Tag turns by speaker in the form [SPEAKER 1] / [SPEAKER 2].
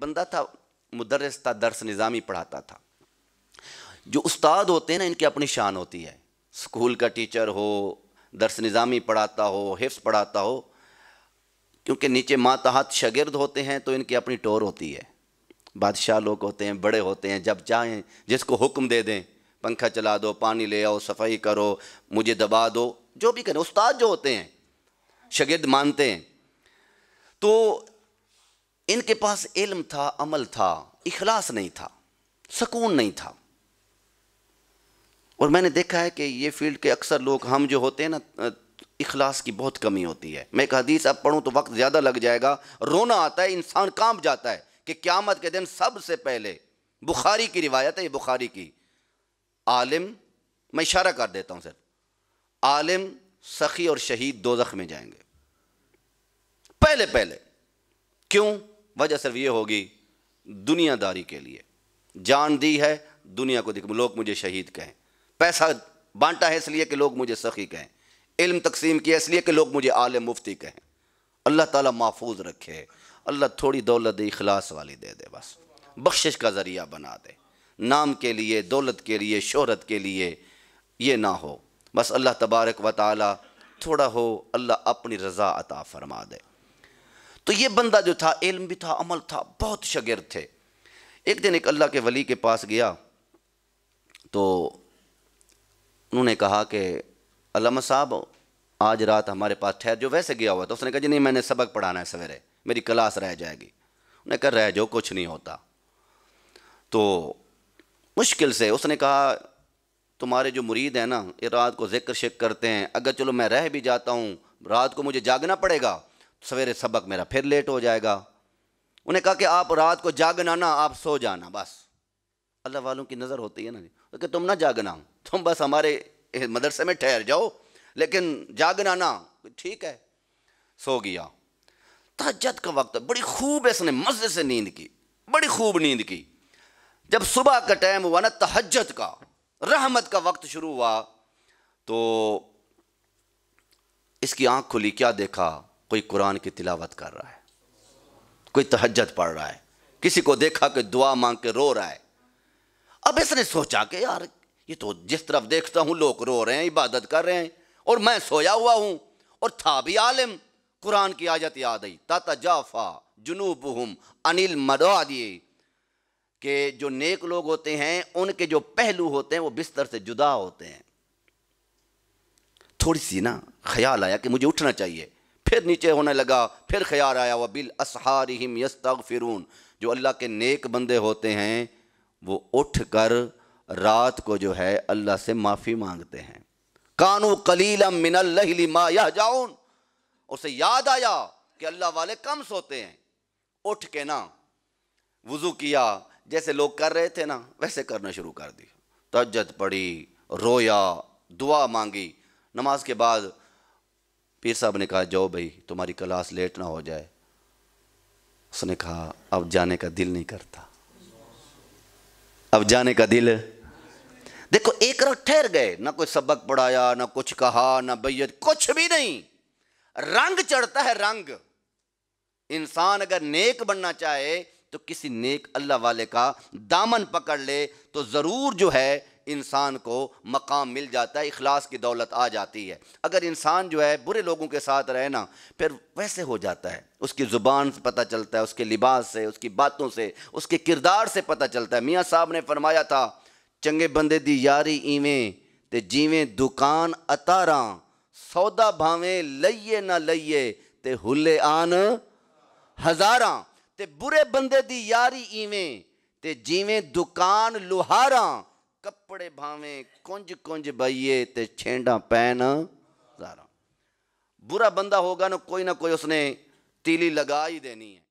[SPEAKER 1] बंदा था मुदरस था दर्स निज़ामी पढ़ाता था जो उस्ताद होते हैं ना इनकी अपनी शान होती है स्कूल का टीचर हो दर्स निज़ामी पढ़ाता हो हिफ्स पढ़ाता हो क्योंकि नीचे मातहत शगिर्द होते हैं तो इनकी अपनी टोर होती है बादशाह लोग होते हैं बड़े होते हैं जब चाहें जिसको हुक्म दे दें पंखा चला दो पानी ले आओ सफाई करो मुझे दबा दो जो भी करें उस्ताद जो होते हैं शगिर्द मानते हैं तो इनके पास इल्म था अमल था इखलास नहीं था सकून नहीं था और मैंने देखा है कि ये फील्ड के अक्सर लोग हम जो होते हैं ना इखलास की बहुत कमी होती है मैं एक हदीस अब पढ़ूँ तो वक्त ज़्यादा लग जाएगा रोना आता है इंसान कांप जाता है कि क़्यामत के दिन सबसे पहले बुखारी की रिवायत है ये बुखारी की आलिम मैं इशारा कर देता हूँ सर आलिम सखी और शहीद दो में जाएंगे पहले पहले क्यों वजह सिर्फ ये होगी दुनियादारी के लिए जान दी है दुनिया को दिख लोग मुझे शहीद कहें पैसा बांटा है इसलिए कि लोग मुझे सखी कहें इल्म तकसीम किया इसलिए कि लोग मुझे आल मुफ्ती कहें अल्लाह ताला महफूज रखे अल्लाह थोड़ी दौलत इखलास वाली दे दे बस बख्शिश का ज़रिया बना दे नाम के लिए दौलत के लिए शहरत के लिए ये ना हो बस अल्लाह तबारक व ताली थोड़ा हो अल्लाह अपनी रज़ा अता फरमा दे तो ये बंदा जो था इल्म भी था अमल था बहुत शगिर थे एक दिन एक अल्लाह के वली के पास गया तो उन्होंने कहा कि अलामा साहब आज रात हमारे पास ठहर जो वैसे गया हुआ था उसने कहा जी नहीं मैंने सबक पढ़ाना है सवेरे मेरी क्लास रह जाएगी उन्हें कहा रह जाओ कुछ नहीं होता तो मुश्किल से उसने कहा तुम्हारे जो मुरीद हैं ना ये रात को जिक्र शिक करते हैं अगर चलो मैं रह भी जाता हूँ रात को मुझे जागना पड़ेगा सवेरे सबक मेरा फिर लेट हो जाएगा उन्हें कहा कि आप रात को जागना ना आप सो जाना बस अल्लाह वालों की नज़र होती है ना जी कि तुम ना जागना तुम बस हमारे मदरसे में ठहर जाओ लेकिन जागना ना ठीक है सो गया तहजद का वक्त बड़ी खूब इसने मज़े से नींद की बड़ी खूब नींद की जब सुबह का टाइम हुआ ना तहजत का रहमत का वक्त शुरू हुआ तो इसकी आंख खुली क्या देखा कोई कुरान की तिलावत कर रहा है कोई तहजत पढ़ रहा है किसी को देखा कि दुआ मांग के रो रहा है अब इसने सोचा कि यार ये तो जिस तरफ देखता हूँ लोग रो रहे हैं इबादत कर रहे हैं और मैं सोया हुआ हूँ और था भी आलिम कुरान की आयत याद आई ताता जाफा जुनूब हम अनिल दिए के जो नेक लोग होते हैं उनके जो पहलू होते हैं वो बिस्तर से जुदा होते हैं थोड़ी सी ना ख्याल आया कि मुझे उठना चाहिए फिर नीचे होने लगा फिर ख्याल आया वह बिल असहार हिम यस्तग फिरून जो अल्लाह के नेक बंदे होते हैं वो उठ कर रात को जो है अल्लाह से माफ़ी मांगते हैं कानू कलीलम मिनल्लि मा यह जाऊन उसे याद आया कि अल्लाह वाले कम सोते हैं उठ के ना वज़ू किया जैसे लोग कर रहे थे ना वैसे करना शुरू कर दी तजत पड़ी रोया दुआ मांगी नमाज के बाद पीर साहब ने कहा जाओ भाई तुम्हारी क्लास लेट ना हो जाए उसने कहा अब जाने का दिल नहीं करता अब जाने का दिल देखो एक रख ठहर गए ना कोई सबक पढ़ाया ना कुछ कहा ना बैयत कुछ भी नहीं रंग चढ़ता है रंग इंसान अगर नेक बनना चाहे तो किसी नेक अल्लाह वाले का दामन पकड़ ले तो ज़रूर जो है इंसान को मकाम मिल जाता है अखलास की दौलत आ जाती है अगर इंसान जो है बुरे लोगों के साथ रहे ना फिर वैसे हो जाता है उसकी ज़ुबान से पता चलता है उसके लिबास से उसकी बातों से उसके किरदार से पता चलता है मियाँ साहब ने फरमाया था चंगे बंदे दी यारी इवें ते जीवें दुकान अतारा सौदा भावें लइए ना लइए ते हुले आन हज़ारा ते बुरे बंदे दी यारी इवें ते जीवें दुकान लुहारा ਕੱਪੜੇ ਭਾਵੇਂ ਕੁੰਜ ਕੁੰਜ ਬਈਏ ਤੇ ਛੇਂਡਾਂ ਪੈਣ ਜ਼ਾਰਾ ਬੁਰਾ ਬੰਦਾ ਹੋਗਾ ਨਾ ਕੋਈ ਨਾ ਕੋਈ ਉਸਨੇ ਤੀਲੀ ਲਗਾ ਹੀ ਦੇਣੀ ਹੈ